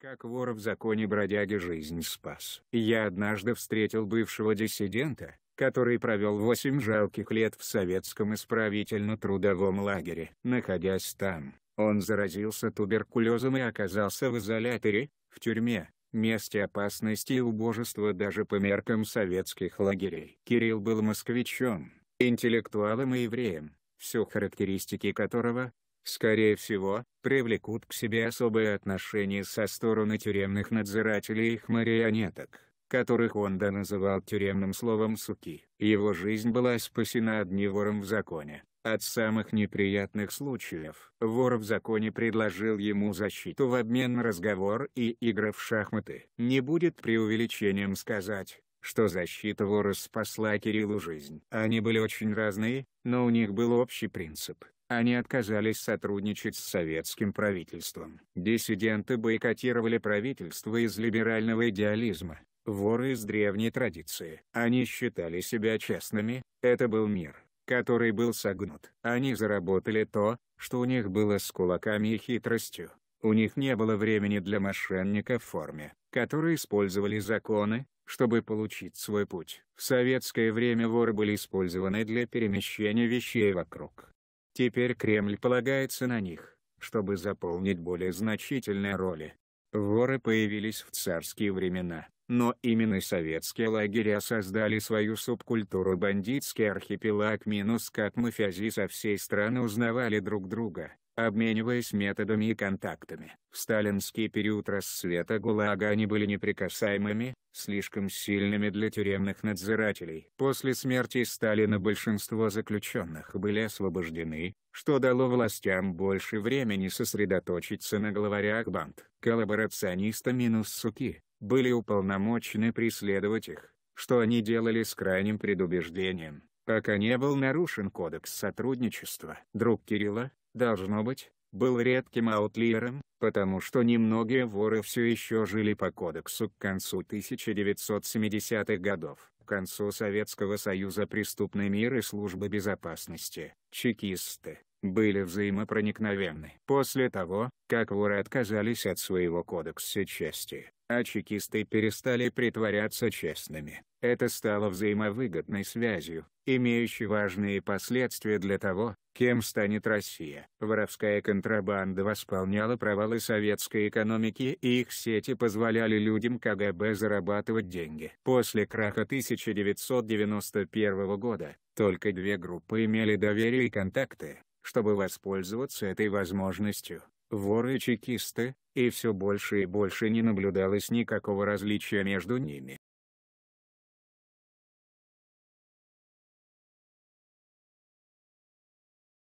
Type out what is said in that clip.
Как вор в законе бродяги жизнь спас. Я однажды встретил бывшего диссидента, который провел восемь жалких лет в советском исправительно-трудовом лагере. Находясь там, он заразился туберкулезом и оказался в изоляторе, в тюрьме, месте опасности и убожества даже по меркам советских лагерей. Кирилл был москвичом, интеллектуалом и евреем, все характеристики которого, скорее всего, привлекут к себе особые отношения со стороны тюремных надзирателей и их марионеток, которых Онда называл тюремным словом «суки». Его жизнь была спасена одни вором в законе, от самых неприятных случаев. Вор в законе предложил ему защиту в обмен на разговор и игры в шахматы. Не будет преувеличением сказать, что защита вора спасла Кириллу жизнь. Они были очень разные, но у них был общий принцип они отказались сотрудничать с советским правительством. Диссиденты бойкотировали правительство из либерального идеализма, воры из древней традиции. Они считали себя честными, это был мир, который был согнут. Они заработали то, что у них было с кулаками и хитростью. У них не было времени для мошенника в форме, которые использовали законы, чтобы получить свой путь. В советское время воры были использованы для перемещения вещей вокруг Теперь Кремль полагается на них, чтобы заполнить более значительные роли. Воры появились в царские времена, но именно советские лагеря создали свою субкультуру бандитский архипелаг минус как мафиази со всей страны узнавали друг друга, обмениваясь методами и контактами. В сталинский период расцвета ГУЛАГа они были неприкасаемыми, слишком сильными для тюремных надзирателей. После смерти Сталина большинство заключенных были освобождены, что дало властям больше времени сосредоточиться на главарях банд. Коллаборациониста минус суки, были уполномочены преследовать их, что они делали с крайним предубеждением пока не был нарушен кодекс сотрудничества. Друг Кирилла, должно быть, был редким аутлиером, потому что немногие воры все еще жили по кодексу к концу 1970-х годов. К концу Советского Союза преступный мир и службы безопасности, чекисты, были взаимопроникновенны. После того, как воры отказались от своего кодекса чести, а чекисты перестали притворяться честными, это стало взаимовыгодной связью, имеющей важные последствия для того, Кем станет Россия? Воровская контрабанда восполняла провалы советской экономики и их сети позволяли людям КГБ зарабатывать деньги. После краха 1991 года, только две группы имели доверие и контакты, чтобы воспользоваться этой возможностью. Воры и чекисты, и все больше и больше не наблюдалось никакого различия между ними.